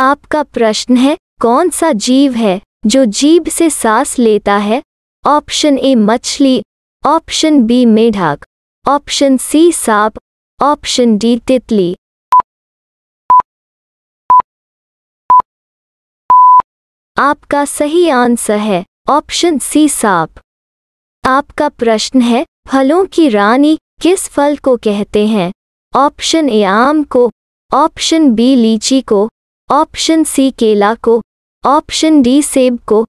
आपका प्रश्न है कौन सा जीव है जो जीभ से सांस लेता है ऑप्शन ए मछली ऑप्शन बी मेढाक ऑप्शन सी सांप ऑप्शन डी तितली आपका सही आंसर है ऑप्शन सी सांप आपका प्रश्न है फलों की रानी किस फल को कहते हैं ऑप्शन ए आम को ऑप्शन बी लीची को ऑप्शन सी केला को ऑप्शन डी सेब को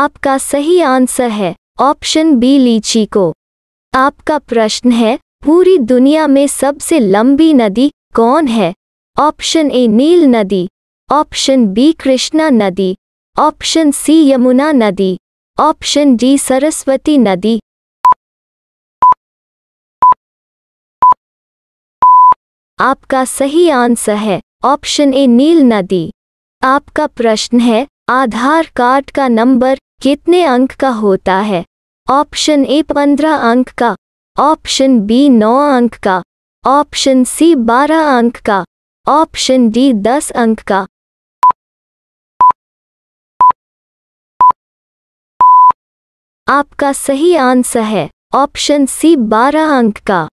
आपका सही आंसर है ऑप्शन बी लीची को आपका प्रश्न है पूरी दुनिया में सबसे लंबी नदी कौन है ऑप्शन ए नील नदी ऑप्शन बी कृष्णा नदी ऑप्शन सी यमुना नदी ऑप्शन डी सरस्वती नदी आपका सही आंसर है ऑप्शन ए नील नदी आपका प्रश्न है आधार कार्ड का नंबर कितने अंक का होता है ऑप्शन ए पंद्रह अंक का ऑप्शन बी नौ अंक का ऑप्शन सी बारह अंक का ऑप्शन डी दस अंक का आपका सही आंसर है ऑप्शन सी बारह अंक का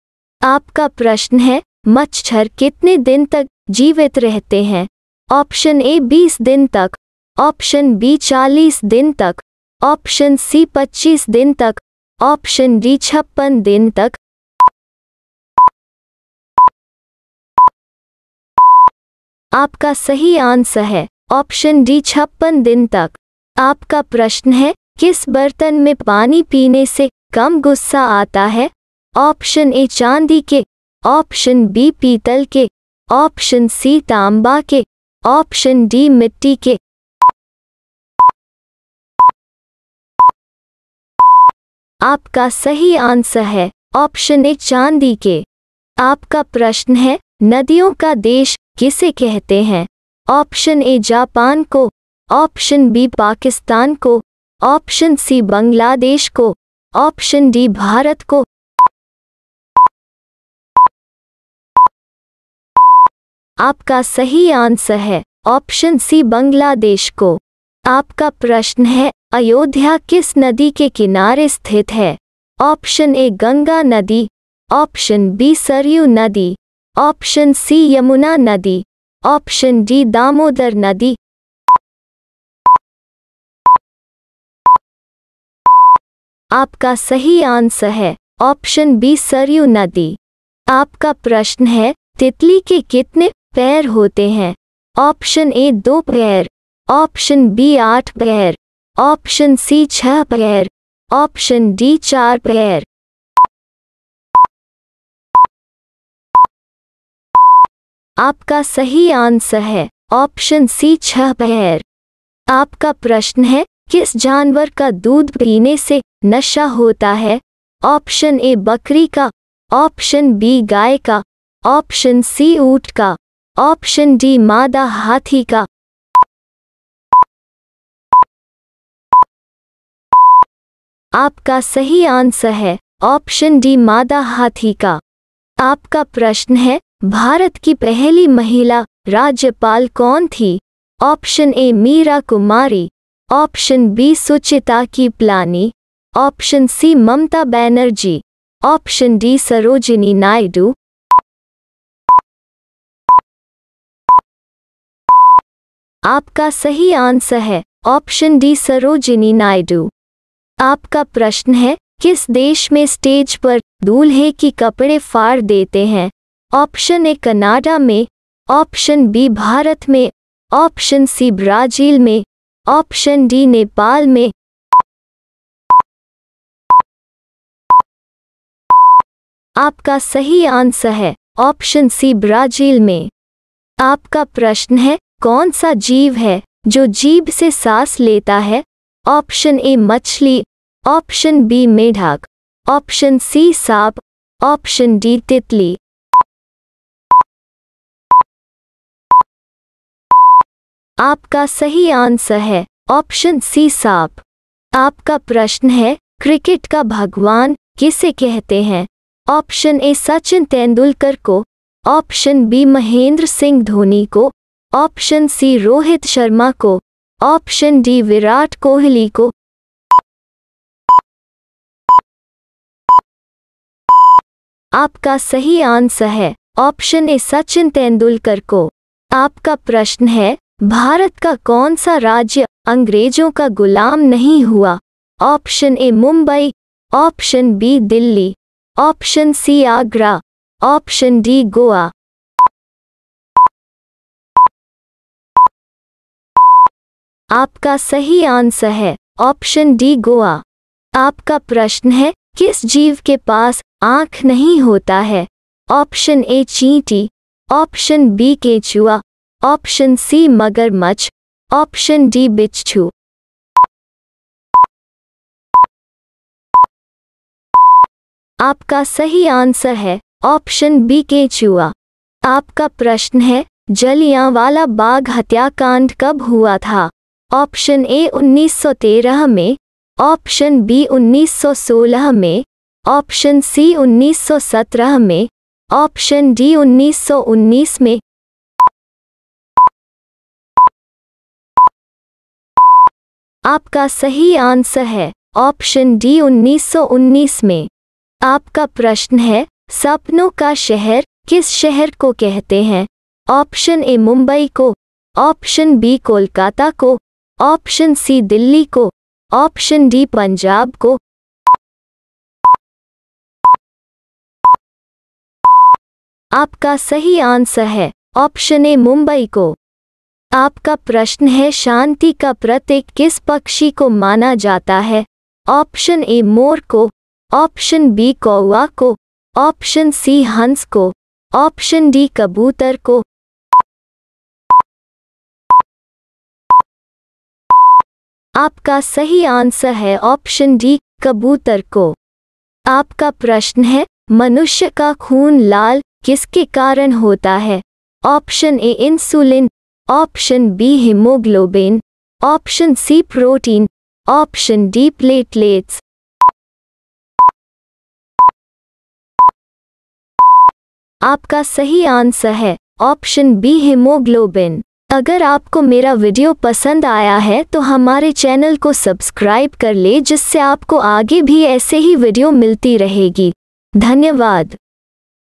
आपका प्रश्न है मच्छर कितने दिन तक जीवित रहते हैं ऑप्शन ए 20 दिन तक ऑप्शन बी 40 दिन तक ऑप्शन सी 25 दिन तक ऑप्शन डी छप्पन दिन तक आपका सही आंसर है ऑप्शन डी छप्पन दिन तक आपका प्रश्न है किस बर्तन में पानी पीने से कम गुस्सा आता है ऑप्शन ए चांदी के ऑप्शन बी पीतल के ऑप्शन सी तांबा के ऑप्शन डी मिट्टी के आपका सही आंसर है ऑप्शन ए चांदी के आपका प्रश्न है नदियों का देश किसे कहते हैं ऑप्शन ए जापान को ऑप्शन बी पाकिस्तान को ऑप्शन सी बांग्लादेश को ऑप्शन डी भारत को आपका सही आंसर है ऑप्शन सी बांग्लादेश को आपका प्रश्न है अयोध्या किस नदी के किनारे स्थित है ऑप्शन ए गंगा नदी ऑप्शन बी सरयू नदी ऑप्शन सी यमुना नदी ऑप्शन डी दामोदर नदी आपका सही आंसर है ऑप्शन बी सरयू नदी आपका प्रश्न है तितली के कितने पैर होते हैं ऑप्शन ए दो पैर ऑप्शन बी आठ पैर ऑप्शन सी छह पैर ऑप्शन डी चार पैर आपका सही आंसर है ऑप्शन सी छह पैर आपका प्रश्न है किस जानवर का दूध पीने से नशा होता है ऑप्शन ए बकरी का ऑप्शन बी गाय का ऑप्शन सी ऊट का ऑप्शन डी मादा हाथी का आपका सही आंसर है ऑप्शन डी मादा हाथी का आपका प्रश्न है भारत की पहली महिला राज्यपाल कौन थी option A Meera Kumari option B Suchita Kripalani option C Mamata Banerjee option D Sarojini Naidu आपका सही आंसर है ऑप्शन डी सरोजिनी नायडू आपका प्रश्न है किस देश में स्टेज पर दूल्हे की कपड़े फाड़ देते हैं ऑप्शन ए कनाडा में ऑप्शन बी भारत में ऑप्शन सी ब्राजील में ऑप्शन डी नेपाल में आपका सही आंसर है ऑप्शन सी ब्राजील में आपका प्रश्न है कौन सा जीव है जो जीभ से सांस लेता है ऑप्शन ए मछली ऑप्शन बी मेढाक ऑप्शन सी सांप ऑप्शन डी तितली आपका सही आंसर है ऑप्शन सी सांप आपका प्रश्न है क्रिकेट का भगवान किसे कहते हैं ऑप्शन ए सचिन तेंदुलकर को ऑप्शन बी महेंद्र सिंह धोनी को ऑप्शन सी रोहित शर्मा को ऑप्शन डी विराट कोहली को आपका सही आंसर है ऑप्शन ए सचिन तेंदुलकर को आपका प्रश्न है भारत का कौन सा राज्य अंग्रेजों का गुलाम नहीं हुआ option A Mumbai option B Delhi option C Agra option D Goa आपका सही आंसर है ऑप्शन डी गोवा आपका प्रश्न है किस जीव के पास आंख नहीं होता है ऑप्शन ए चींटी ऑप्शन बी केचुआ ऑप्शन सी मगरमच्छ ऑप्शन डी बिच्छू आपका सही आंसर है ऑप्शन बी केचुआ आपका प्रश्न है जलियांवाला बाग हत्याकांड कब हुआ था ऑप्शन ए 1913 में ऑप्शन बी 1916 में ऑप्शन सी 1917 में ऑप्शन डी 1919 में आपका सही आंसर है ऑप्शन डी 1919 में आपका प्रश्न है सपनों का शहर किस शहर को कहते हैं ऑप्शन ए मुंबई को ऑप्शन बी कोलकाता को ऑप्शन सी दिल्ली को ऑप्शन डी पंजाब को आपका सही आंसर है ऑप्शन ए मुंबई को आपका प्रश्न है शांति का प्रतीक किस पक्षी को माना जाता है ऑप्शन ए मोर को ऑप्शन बी कौआ को ऑप्शन सी हंस को ऑप्शन डी कबूतर को आपका सही आंसर है ऑप्शन डी कबूतर को आपका प्रश्न है मनुष्य का खून लाल किसके कारण होता है option A insulin option B haemoglobin option C protein option D platelets आपका सही आंसर है ऑप्शन बी हिमोग्लोबिन अगर आपको मेरा वीडियो पसंद आया है तो हमारे चैनल को सब्सक्राइब कर ले जिससे आपको आगे भी ऐसे ही वीडियो मिलती रहेगी धन्यवाद